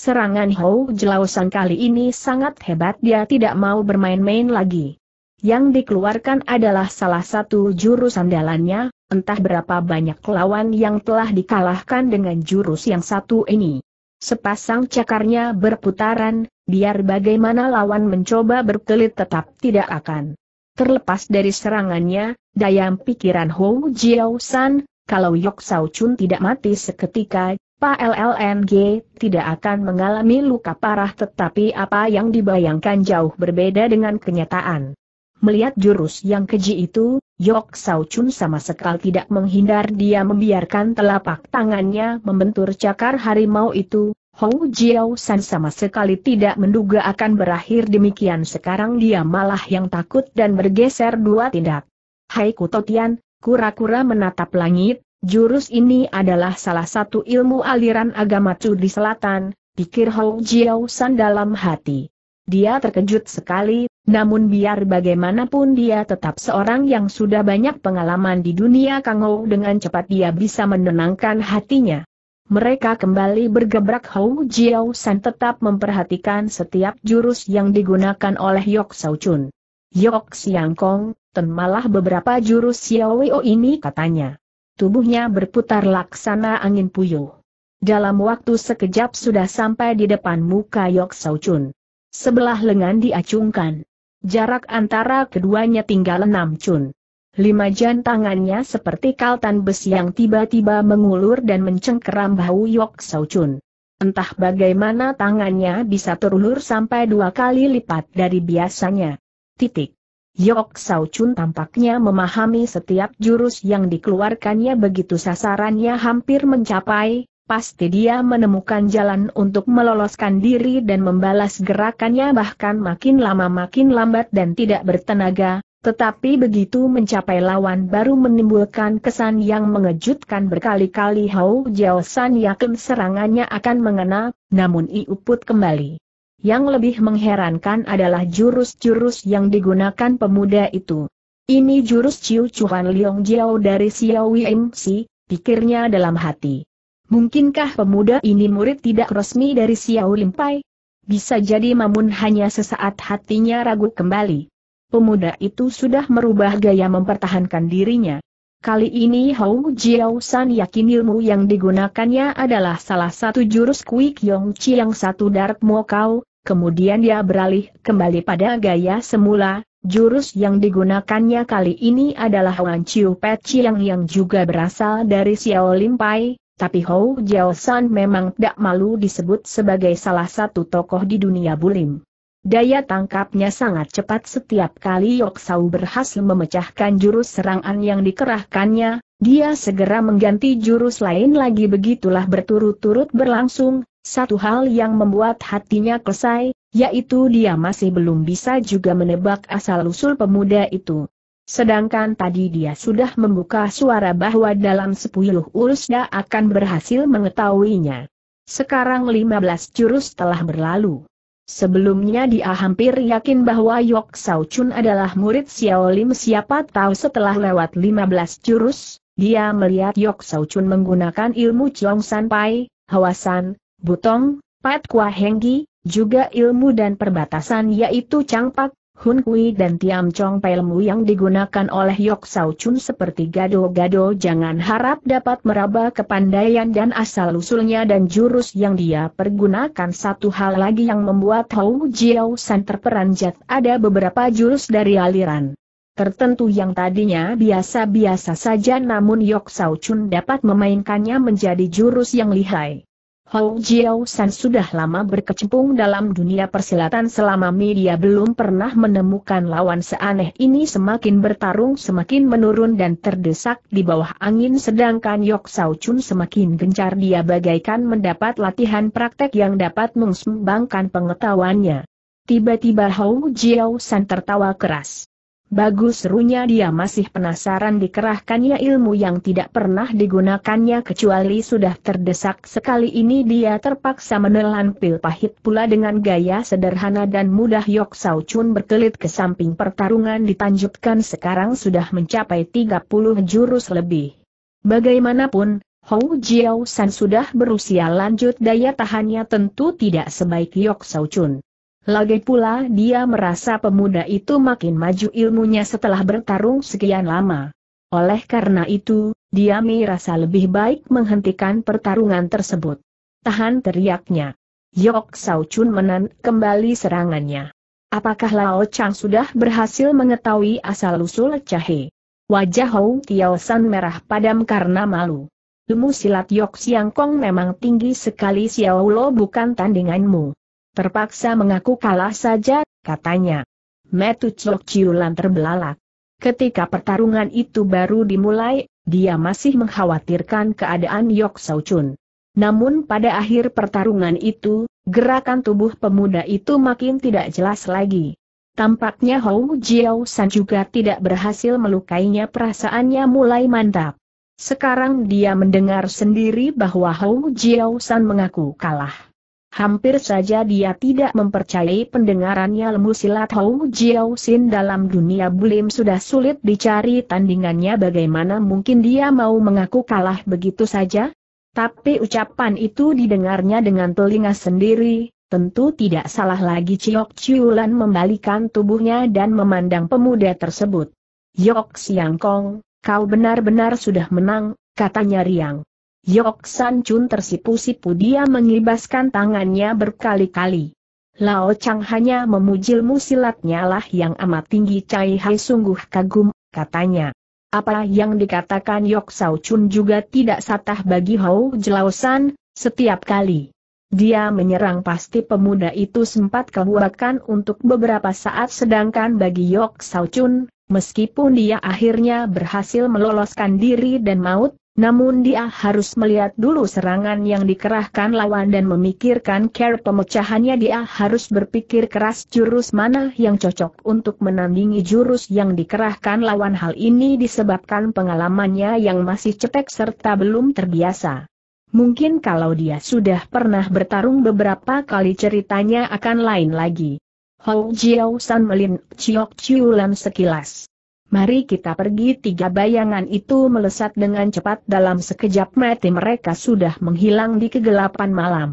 Serangan Hou Jelausan kali ini sangat hebat dia tidak mau bermain-main lagi. Yang dikeluarkan adalah salah satu jurus andalannya, entah berapa banyak lawan yang telah dikalahkan dengan jurus yang satu ini. Sepasang cakarnya berputaran, biar bagaimana lawan mencoba berkelit tetap tidak akan. Terlepas dari serangannya, dayam pikiran Hou Jiao San, kalau Yok Sao Chun tidak mati seketika, Pak LLNG tidak akan mengalami luka parah tetapi apa yang dibayangkan jauh berbeda dengan kenyataan. Melihat jurus yang keji itu, Yok Sao Chun sama sekali tidak menghindar dia membiarkan telapak tangannya membentur cakar harimau itu, Hong Jiao San sama sekali tidak menduga akan berakhir demikian sekarang dia malah yang takut dan bergeser dua tindak. Hai Kutotian, kura-kura menatap langit, jurus ini adalah salah satu ilmu aliran agama Chu di selatan, pikir Hou Jiao San dalam hati. Dia terkejut sekali, namun biar bagaimanapun dia tetap seorang yang sudah banyak pengalaman di dunia Kangou dengan cepat dia bisa menenangkan hatinya. Mereka kembali bergebrak Hou Jiao San tetap memperhatikan setiap jurus yang digunakan oleh Yok Sao Chun. Yok Siang Kong, ten malah beberapa jurus Xiao O ini katanya. Tubuhnya berputar laksana angin puyuh. Dalam waktu sekejap sudah sampai di depan muka Yok Sao Chun. Sebelah lengan diacungkan. Jarak antara keduanya tinggal enam chun. Lima jan tangannya seperti kaltan besi yang tiba-tiba mengulur dan mencengkeram bahu Yok Saucun. Entah bagaimana tangannya bisa terulur sampai dua kali lipat dari biasanya. Titik. Yok Saucun tampaknya memahami setiap jurus yang dikeluarkannya begitu sasarannya hampir mencapai, pasti dia menemukan jalan untuk meloloskan diri dan membalas gerakannya bahkan makin lama makin lambat dan tidak bertenaga, tetapi begitu mencapai lawan baru menimbulkan kesan yang mengejutkan berkali-kali Hou Jiao San yakin serangannya akan mengena, namun iuput kembali. Yang lebih mengherankan adalah jurus-jurus yang digunakan pemuda itu. Ini jurus Ciu Chuan Liong Jiao dari Xiao MC, pikirnya dalam hati. Mungkinkah pemuda ini murid tidak resmi dari Xiao Limpai? Bisa jadi Mamun hanya sesaat hatinya ragu kembali pemuda itu sudah merubah gaya mempertahankan dirinya. Kali ini Hou Jiao San yakin ilmu yang digunakannya adalah salah satu jurus Kui Yong Chi yang satu Dark Mo Kau, kemudian dia beralih kembali pada gaya semula, jurus yang digunakannya kali ini adalah Wan Chiu Pet Chiang yang juga berasal dari Xiao Lim Pai, tapi Hou Jiao San memang tidak malu disebut sebagai salah satu tokoh di dunia bulim. Daya tangkapnya sangat cepat setiap kali Sau berhasil memecahkan jurus serangan yang dikerahkannya, dia segera mengganti jurus lain lagi begitulah berturut-turut berlangsung, satu hal yang membuat hatinya kesai, yaitu dia masih belum bisa juga menebak asal-usul pemuda itu. Sedangkan tadi dia sudah membuka suara bahwa dalam sepuluh urusnya akan berhasil mengetahuinya. Sekarang lima belas jurus telah berlalu. Sebelumnya dia hampir yakin bahwa Yok Sao Chun adalah murid Xiao Lim siapa tahu setelah lewat 15 jurus, dia melihat Yok Sao Chun menggunakan ilmu Chong San Pai, Hawasan, Butong, Pat Kua Henggi, juga ilmu dan perbatasan yaitu Chang Pak. Hun Kui dan Tiam Chong Pai Lemu yang digunakan oleh Yok Sao Chun seperti gado-gado jangan harap dapat meraba kepandaian dan asal-usulnya dan jurus yang dia pergunakan. Satu hal lagi yang membuat Hou Jiao San terperanjat ada beberapa jurus dari aliran tertentu yang tadinya biasa-biasa saja namun Yok Sao Chun dapat memainkannya menjadi jurus yang lihai. Hou Jiao San sudah lama berkecimpung dalam dunia persilatan selama media belum pernah menemukan lawan seaneh ini semakin bertarung semakin menurun dan terdesak di bawah angin sedangkan Yok Sao Chun semakin gencar dia bagaikan mendapat latihan praktek yang dapat mengembangkan pengetahuannya. Tiba-tiba Hou Jiao San tertawa keras. Bagus serunya dia masih penasaran dikerahkannya ilmu yang tidak pernah digunakannya kecuali sudah terdesak sekali ini dia terpaksa menelan pil pahit pula dengan gaya sederhana dan mudah Yok Sao Chun berkelit ke samping pertarungan ditanjutkan sekarang sudah mencapai 30 jurus lebih. Bagaimanapun, Hou Jiao San sudah berusia lanjut daya tahannya tentu tidak sebaik Yok Sao Chun. Lagi pula dia merasa pemuda itu makin maju ilmunya setelah bertarung sekian lama. Oleh karena itu, dia merasa lebih baik menghentikan pertarungan tersebut. Tahan teriaknya. Yok Sao Chun menan kembali serangannya. Apakah Lao Chang sudah berhasil mengetahui asal-usul Cahe? Wajah Hou Tiao San merah padam karena malu. Ilmu silat Yok Siang Kong memang tinggi sekali Xiao Lo bukan tandinganmu. Terpaksa mengaku kalah saja, katanya. Metu Chok Chiulan terbelalak. Ketika pertarungan itu baru dimulai, dia masih mengkhawatirkan keadaan Yok Sau Chun. Namun pada akhir pertarungan itu, gerakan tubuh pemuda itu makin tidak jelas lagi. Tampaknya Hou Jiao San juga tidak berhasil melukainya perasaannya mulai mantap. Sekarang dia mendengar sendiri bahwa Hou Jiao San mengaku kalah. Hampir saja dia tidak mempercayai pendengarannya lemu silat Hou Jiao Xin dalam dunia bulim sudah sulit dicari tandingannya bagaimana mungkin dia mau mengaku kalah begitu saja? Tapi ucapan itu didengarnya dengan telinga sendiri, tentu tidak salah lagi Ciok Ciulan membalikan tubuhnya dan memandang pemuda tersebut. Yok Siang Kong, kau benar-benar sudah menang, katanya riang. Yok San Chun tersipu-sipu dia mengibaskan tangannya berkali-kali. Lao Chang hanya memujil musilatnya lah yang amat tinggi Cai Hai sungguh kagum, katanya. Apa yang dikatakan Yok Sao Chun juga tidak satah bagi Hou San. setiap kali. Dia menyerang pasti pemuda itu sempat kebuakan untuk beberapa saat sedangkan bagi Yok Sao Chun, meskipun dia akhirnya berhasil meloloskan diri dan maut, namun dia harus melihat dulu serangan yang dikerahkan lawan dan memikirkan care pemecahannya dia harus berpikir keras jurus mana yang cocok untuk menandingi jurus yang dikerahkan lawan hal ini disebabkan pengalamannya yang masih cetek serta belum terbiasa. Mungkin kalau dia sudah pernah bertarung beberapa kali ceritanya akan lain lagi. Hou Jiao San Melin Chiok Chiulan sekilas. Mari kita pergi tiga bayangan itu melesat dengan cepat dalam sekejap mati mereka sudah menghilang di kegelapan malam.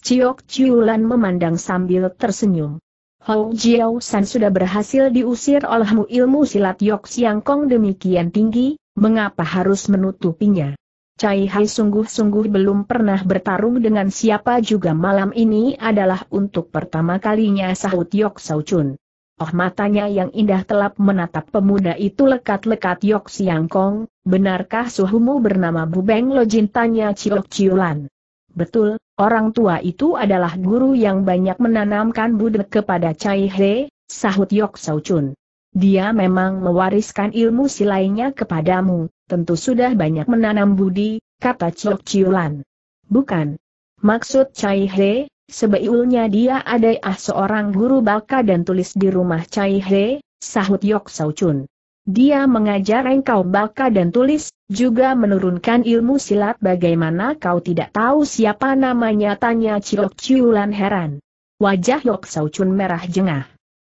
Ciok Ciulan memandang sambil tersenyum. Hou Jiao San sudah berhasil diusir olehmu ilmu silat Yok Siang Kong demikian tinggi, mengapa harus menutupinya? Cai Hai sungguh-sungguh belum pernah bertarung dengan siapa juga malam ini adalah untuk pertama kalinya sahut Yok Sau Chun. Oh matanya yang indah telap menatap pemuda itu lekat-lekat Yok Siang Kong, benarkah suhumu bernama Bu Bubeng Lojin tanya Ciok Ciulan. Betul, orang tua itu adalah guru yang banyak menanamkan Buddha kepada Cai He, sahut Yok Sao Chun. Dia memang mewariskan ilmu silainya kepadamu, tentu sudah banyak menanam budi, kata Ciok Ciulan. Bukan. Maksud Cai He, Sebaiknya dia ada ah seorang guru baka dan tulis di rumah cai He, sahut Yok Sau Chun. Dia mengajar engkau baka dan tulis, juga menurunkan ilmu silat bagaimana kau tidak tahu siapa namanya tanya Ciok Ciulan heran. Wajah Yok Sau Chun merah jengah.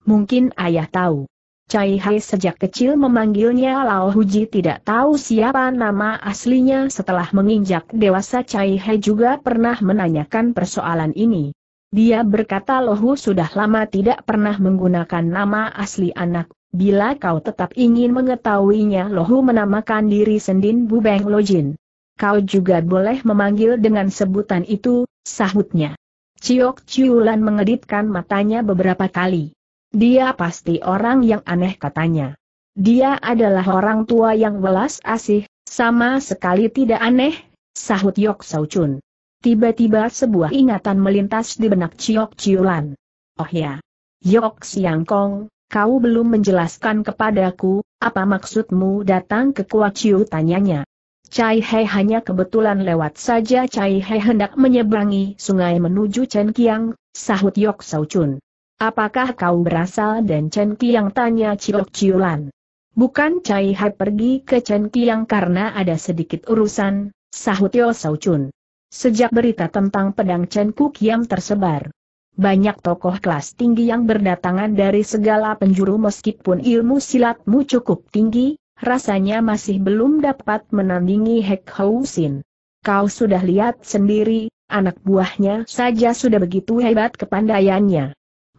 Mungkin ayah tahu. Cai Hai sejak kecil memanggilnya Lao Huji tidak tahu siapa nama aslinya setelah menginjak dewasa Cai Hai juga pernah menanyakan persoalan ini. Dia berkata Lohu sudah lama tidak pernah menggunakan nama asli anak, bila kau tetap ingin mengetahuinya Lohu menamakan diri Sendin Bubeng Lojin. Kau juga boleh memanggil dengan sebutan itu, sahutnya. Ciok Ciulan mengedipkan matanya beberapa kali. Dia pasti orang yang aneh katanya. Dia adalah orang tua yang welas asih, sama sekali tidak aneh, sahut Yok Sau Chun. Tiba-tiba sebuah ingatan melintas di benak Ciok Ciulan. Oh ya, Yok Siang Kong, kau belum menjelaskan kepadaku, apa maksudmu datang ke Kua Ciu tanyanya. Cai He hanya kebetulan lewat saja Cai He hendak menyeberangi sungai menuju Chen Kiang, sahut Yok Sau Chun. Apakah kau berasal dan Chen Qiang tanya Ciok Ciulan. Bukan Cai Hai pergi ke Chen Qiang karena ada sedikit urusan, sahut Yo Sao Chun. Sejak berita tentang pedang Chen yang tersebar, banyak tokoh kelas tinggi yang berdatangan dari segala penjuru meskipun ilmu silatmu cukup tinggi, rasanya masih belum dapat menandingi Hek Sin. Kau sudah lihat sendiri, anak buahnya saja sudah begitu hebat kepandaiannya.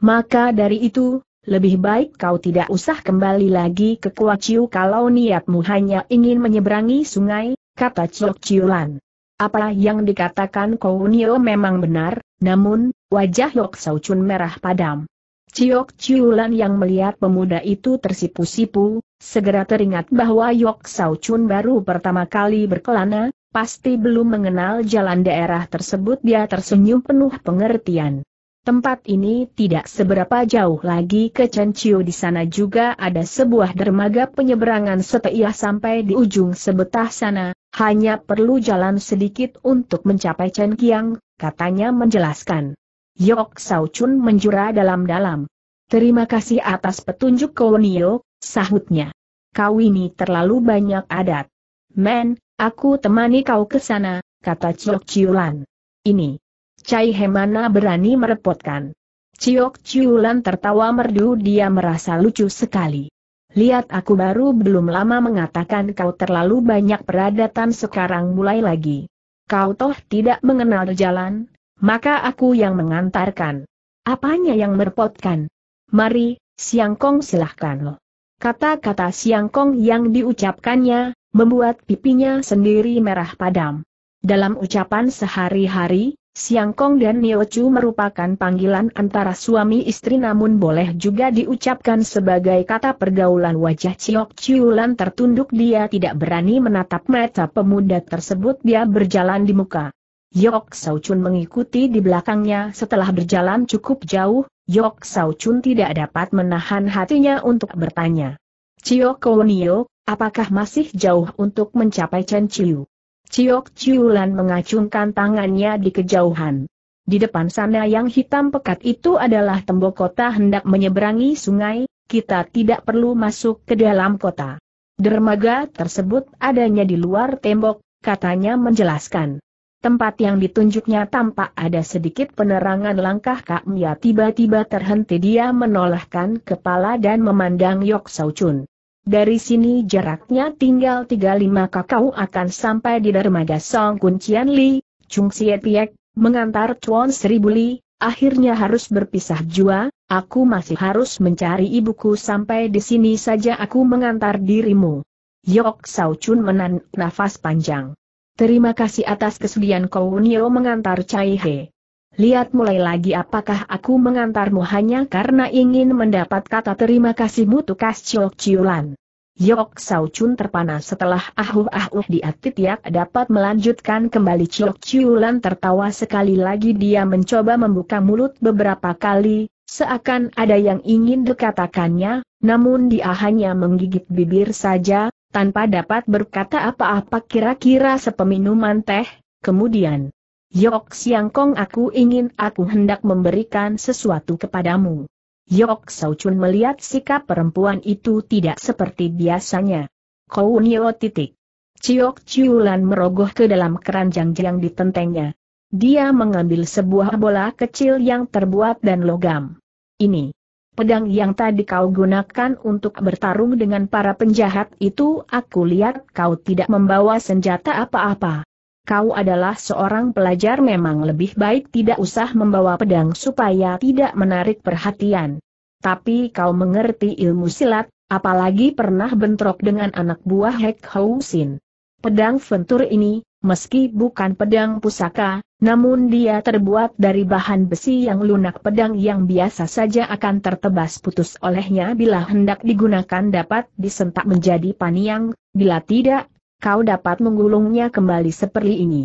Maka dari itu, lebih baik kau tidak usah kembali lagi ke Kuaciu kalau niatmu hanya ingin menyeberangi sungai, kata Chok Chiulan. Apa yang dikatakan Kounio memang benar, namun, wajah Yok Saucun merah padam. Chok Chiulan yang melihat pemuda itu tersipu-sipu, segera teringat bahwa Yok Saucun baru pertama kali berkelana, pasti belum mengenal jalan daerah tersebut dia tersenyum penuh pengertian. Tempat ini tidak seberapa jauh lagi ke Cencio di sana juga ada sebuah dermaga penyeberangan setia sampai di ujung sebetah sana, hanya perlu jalan sedikit untuk mencapai Chen Kiang, katanya menjelaskan. Yok Sao Chun menjura dalam-dalam. Terima kasih atas petunjuk Kowonio, sahutnya. Kau ini terlalu banyak adat. Men, aku temani kau ke sana, kata Chok Lan. Ini. Cai Hemana berani merepotkan. Ciok Ciulan tertawa merdu dia merasa lucu sekali. Lihat aku baru belum lama mengatakan kau terlalu banyak peradatan sekarang mulai lagi. Kau toh tidak mengenal jalan, maka aku yang mengantarkan. Apanya yang merepotkan? Mari, Siangkong silahkan. Kata-kata Siangkong yang diucapkannya, membuat pipinya sendiri merah padam. Dalam ucapan sehari-hari, Siang Kong dan Nio Chu merupakan panggilan antara suami istri namun boleh juga diucapkan sebagai kata pergaulan wajah Ciok Ciulan tertunduk dia tidak berani menatap mata pemuda tersebut dia berjalan di muka. Yok Chun mengikuti di belakangnya setelah berjalan cukup jauh, Yok Chun tidak dapat menahan hatinya untuk bertanya. Ciok Nio, apakah masih jauh untuk mencapai Chen Chiu? Ciok Ciulan mengacungkan tangannya di kejauhan. Di depan sana yang hitam pekat itu adalah tembok kota hendak menyeberangi sungai, kita tidak perlu masuk ke dalam kota. Dermaga tersebut adanya di luar tembok, katanya menjelaskan. Tempat yang ditunjuknya tampak ada sedikit penerangan langkah Kak Mia tiba-tiba terhenti dia menolehkan kepala dan memandang Yok Sau Chun. Dari sini jaraknya tinggal 35 kakau akan sampai di dermaga Song Kuncian Li, Chung Xie Piek, mengantar Chuan Seribu Li, akhirnya harus berpisah jua, aku masih harus mencari ibuku sampai di sini saja aku mengantar dirimu. Yok Sao Chun menan nafas panjang. Terima kasih atas kesudian kau Nio mengantar Chai He. Lihat mulai lagi apakah aku mengantarmu hanya karena ingin mendapat kata terima kasihmu tukas ciok ciulan. Yok Sao Chun terpana setelah ahuh ahuh dia ya, tidak dapat melanjutkan kembali ciok ciulan tertawa sekali lagi dia mencoba membuka mulut beberapa kali, seakan ada yang ingin dikatakannya, namun dia hanya menggigit bibir saja, tanpa dapat berkata apa-apa kira-kira sepeminuman teh, kemudian Yok Siang Kong aku ingin aku hendak memberikan sesuatu kepadamu. Yok Sao Chun melihat sikap perempuan itu tidak seperti biasanya. Kau nio titik. Ciok Ciulan merogoh ke dalam keranjang yang ditentengnya. Dia mengambil sebuah bola kecil yang terbuat dan logam. Ini. Pedang yang tadi kau gunakan untuk bertarung dengan para penjahat itu aku lihat kau tidak membawa senjata apa-apa kau adalah seorang pelajar memang lebih baik tidak usah membawa pedang supaya tidak menarik perhatian. Tapi kau mengerti ilmu silat, apalagi pernah bentrok dengan anak buah Hek Housin. Pedang Ventur ini, meski bukan pedang pusaka, namun dia terbuat dari bahan besi yang lunak pedang yang biasa saja akan tertebas putus olehnya bila hendak digunakan dapat disentak menjadi paniang, bila tidak kau dapat menggulungnya kembali seperti ini.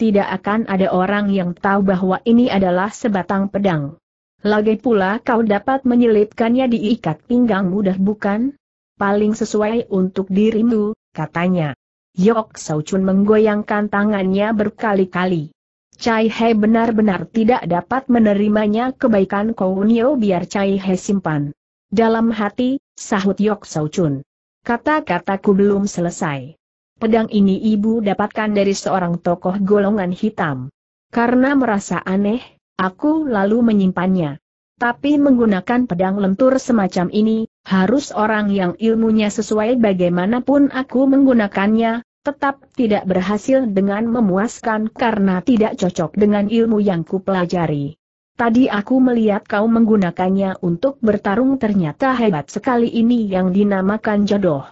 Tidak akan ada orang yang tahu bahwa ini adalah sebatang pedang. Lagi pula kau dapat menyelipkannya di ikat pinggang mudah bukan? Paling sesuai untuk dirimu, katanya. Yok Chun menggoyangkan tangannya berkali-kali. Cai He benar-benar tidak dapat menerimanya kebaikan kau, Kounio biar Cai He simpan. Dalam hati, sahut Yok Chun. Kata-kataku belum selesai. Pedang ini ibu dapatkan dari seorang tokoh golongan hitam. Karena merasa aneh, aku lalu menyimpannya. Tapi menggunakan pedang lentur semacam ini, harus orang yang ilmunya sesuai bagaimanapun aku menggunakannya, tetap tidak berhasil dengan memuaskan karena tidak cocok dengan ilmu yang kupelajari. Tadi aku melihat kau menggunakannya untuk bertarung ternyata hebat sekali ini yang dinamakan jodoh.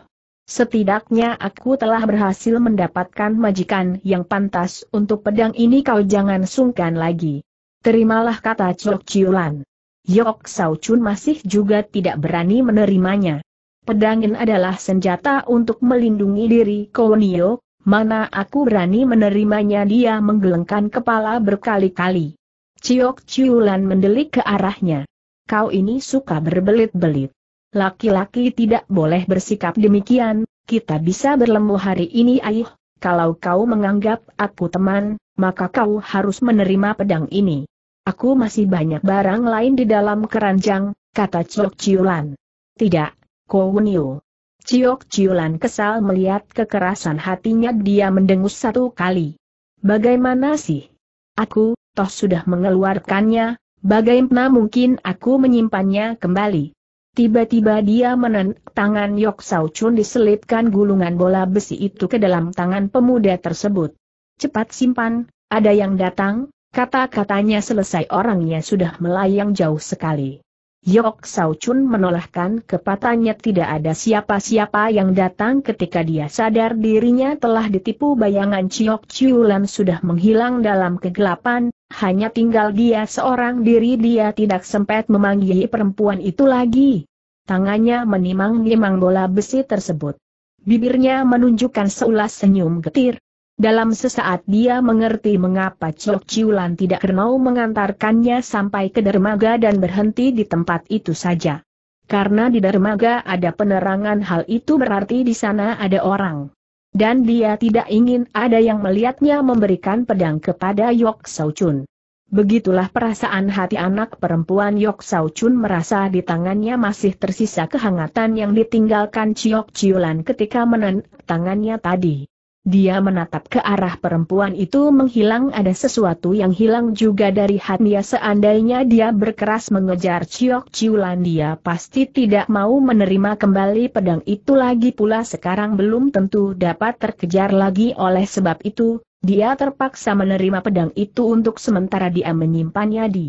Setidaknya aku telah berhasil mendapatkan majikan yang pantas untuk pedang ini kau jangan sungkan lagi. Terimalah kata Chok Chiulan. Yok Sao Chun masih juga tidak berani menerimanya. Pedangin adalah senjata untuk melindungi diri Kau, Kownio, mana aku berani menerimanya dia menggelengkan kepala berkali-kali. Ciok Ciulan mendelik ke arahnya. Kau ini suka berbelit-belit laki-laki tidak boleh bersikap demikian, kita bisa berlemu hari ini ayuh, kalau kau menganggap aku teman, maka kau harus menerima pedang ini. Aku masih banyak barang lain di dalam keranjang, kata Ciok Ciulan. Tidak, Kowenyu. Ciok Ciulan kesal melihat kekerasan hatinya dia mendengus satu kali. Bagaimana sih? Aku, toh sudah mengeluarkannya, bagaimana mungkin aku menyimpannya kembali? Tiba-tiba dia menentang tangan Yok Sao Chun diselipkan gulungan bola besi itu ke dalam tangan pemuda tersebut. Cepat simpan, ada yang datang, kata-katanya selesai orangnya sudah melayang jauh sekali. Yok Sao Chun menolakkan kepatannya tidak ada siapa-siapa yang datang ketika dia sadar dirinya telah ditipu bayangan Chiok Chiulan sudah menghilang dalam kegelapan, hanya tinggal dia seorang diri dia tidak sempat memanggihi perempuan itu lagi. Tangannya menimang-nimang bola besi tersebut. Bibirnya menunjukkan seulas senyum getir, dalam sesaat dia mengerti mengapa Cok Ciulan tidak mau mengantarkannya sampai ke dermaga dan berhenti di tempat itu saja. Karena di dermaga ada penerangan hal itu berarti di sana ada orang. Dan dia tidak ingin ada yang melihatnya memberikan pedang kepada Yok Sao Chun. Begitulah perasaan hati anak perempuan Yok Sao Chun merasa di tangannya masih tersisa kehangatan yang ditinggalkan Ciok Ciulan ketika menen tangannya tadi. Dia menatap ke arah perempuan itu menghilang ada sesuatu yang hilang juga dari hatinya seandainya dia berkeras mengejar Ciok Ciulan dia pasti tidak mau menerima kembali pedang itu lagi pula sekarang belum tentu dapat terkejar lagi oleh sebab itu, dia terpaksa menerima pedang itu untuk sementara dia menyimpannya di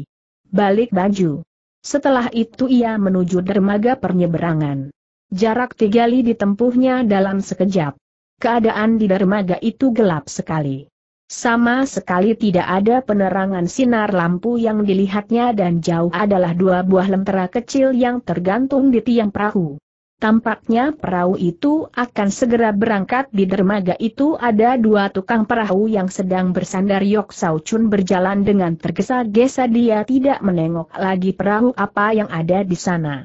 balik baju. Setelah itu ia menuju dermaga penyeberangan. Jarak tiga li ditempuhnya dalam sekejap. Keadaan di dermaga itu gelap sekali. Sama sekali tidak ada penerangan sinar lampu yang dilihatnya dan jauh adalah dua buah lentera kecil yang tergantung di tiang perahu. Tampaknya perahu itu akan segera berangkat di dermaga itu ada dua tukang perahu yang sedang bersandar Yok Sao Chun berjalan dengan tergesa-gesa dia tidak menengok lagi perahu apa yang ada di sana.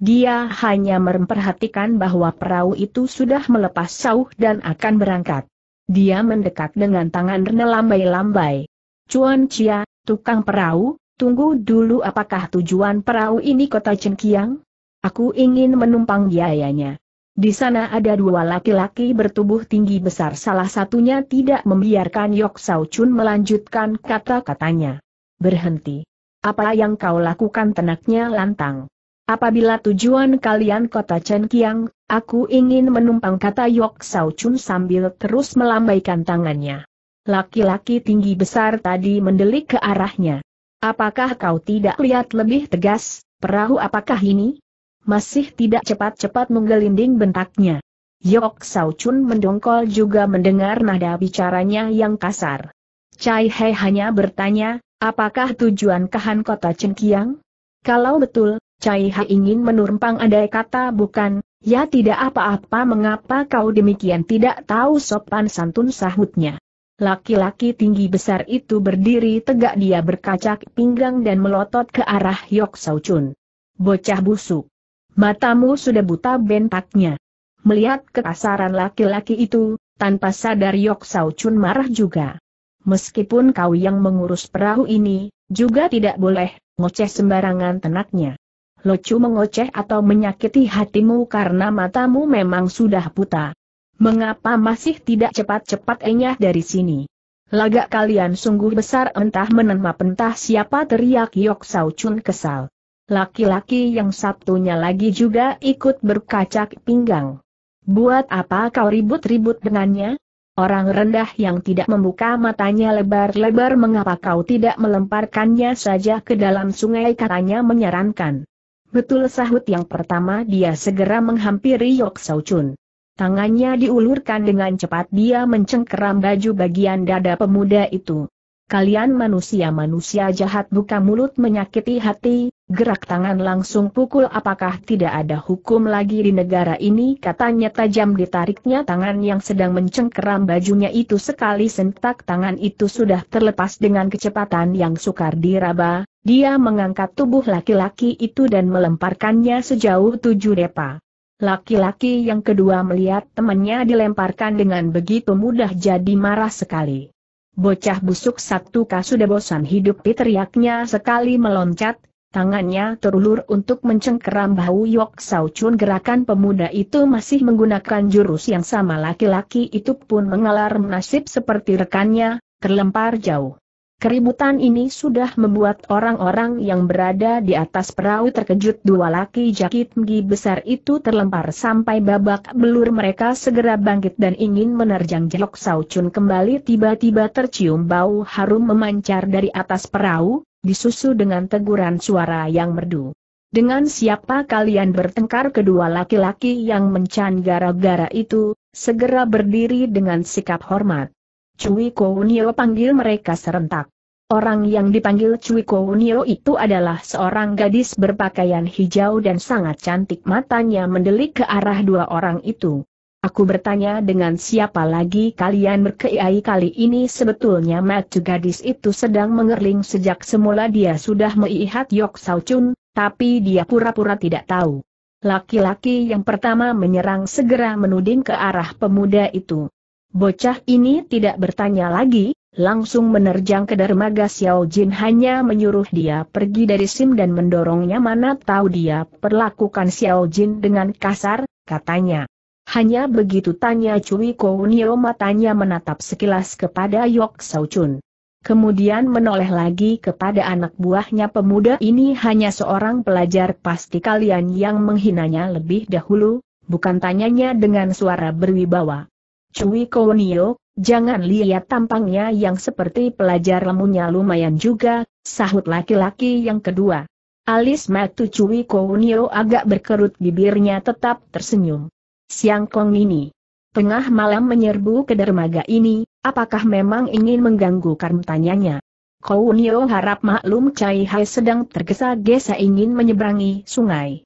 Dia hanya memperhatikan bahwa perahu itu sudah melepas sauh dan akan berangkat. Dia mendekat dengan tangan melambai-lambai. Cuan Cia, tukang perahu, tunggu dulu apakah tujuan perahu ini kota Cengkiang? Aku ingin menumpang biayanya. Di sana ada dua laki-laki bertubuh tinggi besar salah satunya tidak membiarkan Yok Sao Chun melanjutkan kata-katanya. Berhenti. Apa yang kau lakukan tenaknya lantang. Apabila tujuan kalian kota Chen Kiang, aku ingin menumpang kata Yok Sao Chun sambil terus melambaikan tangannya. Laki-laki tinggi besar tadi mendelik ke arahnya. Apakah kau tidak lihat lebih tegas, perahu apakah ini? Masih tidak cepat-cepat menggelinding bentaknya. Yok Sao Chun mendongkol juga mendengar nada bicaranya yang kasar. Cai Hei hanya bertanya, apakah tujuan kahan kota Chen Kiang? Kalau betul, Cai Ha ingin menurmpang andai kata bukan, ya tidak apa-apa mengapa kau demikian tidak tahu sopan santun sahutnya. Laki-laki tinggi besar itu berdiri tegak dia berkacak pinggang dan melotot ke arah Yok Sau Chun. Bocah busuk. Matamu sudah buta bentaknya. Melihat kekasaran laki-laki itu, tanpa sadar Yok Sau Chun marah juga. Meskipun kau yang mengurus perahu ini, juga tidak boleh, ngoceh sembarangan tenaknya. Locu mengoceh atau menyakiti hatimu karena matamu memang sudah buta. Mengapa masih tidak cepat-cepat enyah dari sini? Lagak kalian sungguh besar entah menenma pentah siapa teriak Yok Sao Chun kesal. Laki-laki yang satunya lagi juga ikut berkacak pinggang. Buat apa kau ribut-ribut dengannya? Orang rendah yang tidak membuka matanya lebar-lebar mengapa kau tidak melemparkannya saja ke dalam sungai katanya menyarankan. Betul sahut yang pertama dia segera menghampiri Yok Sao Chun. Tangannya diulurkan dengan cepat dia mencengkeram baju bagian dada pemuda itu. Kalian manusia-manusia jahat buka mulut menyakiti hati, gerak tangan langsung pukul apakah tidak ada hukum lagi di negara ini katanya tajam ditariknya tangan yang sedang mencengkeram bajunya itu sekali sentak tangan itu sudah terlepas dengan kecepatan yang sukar diraba, dia mengangkat tubuh laki-laki itu dan melemparkannya sejauh tujuh depa. Laki-laki yang kedua melihat temannya dilemparkan dengan begitu mudah jadi marah sekali. Bocah busuk satu sudah bosan hidup diteriaknya sekali meloncat, Tangannya terulur untuk mencengkeram bahu Yok Sao Chun gerakan pemuda itu masih menggunakan jurus yang sama laki-laki itu pun mengalar nasib seperti rekannya, terlempar jauh. Keributan ini sudah membuat orang-orang yang berada di atas perahu terkejut dua laki jakit mgi besar itu terlempar sampai babak belur mereka segera bangkit dan ingin menerjang Yok Sao kembali tiba-tiba tercium bau harum memancar dari atas perahu, disusul dengan teguran suara yang merdu. Dengan siapa kalian bertengkar kedua laki-laki yang mencan gara-gara itu, segera berdiri dengan sikap hormat. Cui Kounio panggil mereka serentak. Orang yang dipanggil Cui Kounio itu adalah seorang gadis berpakaian hijau dan sangat cantik matanya mendelik ke arah dua orang itu. Aku bertanya dengan siapa lagi kalian berkeiai kali ini sebetulnya matu gadis itu sedang mengerling sejak semula dia sudah melihat Yok Sao Chun, tapi dia pura-pura tidak tahu. Laki-laki yang pertama menyerang segera menuding ke arah pemuda itu. Bocah ini tidak bertanya lagi, langsung menerjang ke dermaga Xiao Jin hanya menyuruh dia pergi dari Sim dan mendorongnya mana tahu dia perlakukan Xiao Jin dengan kasar, katanya. Hanya begitu tanya Cui Kounio matanya menatap sekilas kepada Yok Sau Chun. Kemudian menoleh lagi kepada anak buahnya pemuda ini hanya seorang pelajar pasti kalian yang menghinanya lebih dahulu, bukan tanyanya dengan suara berwibawa. Cui Kounio, jangan lihat tampangnya yang seperti pelajar lemunya lumayan juga, sahut laki-laki yang kedua. Alis matu Cui Kounio agak berkerut bibirnya tetap tersenyum. Siang Kong ini. Tengah malam menyerbu ke dermaga ini, apakah memang ingin mengganggu Karm tanyanya. Nio harap maklum Cai Hai sedang tergesa-gesa ingin menyeberangi sungai.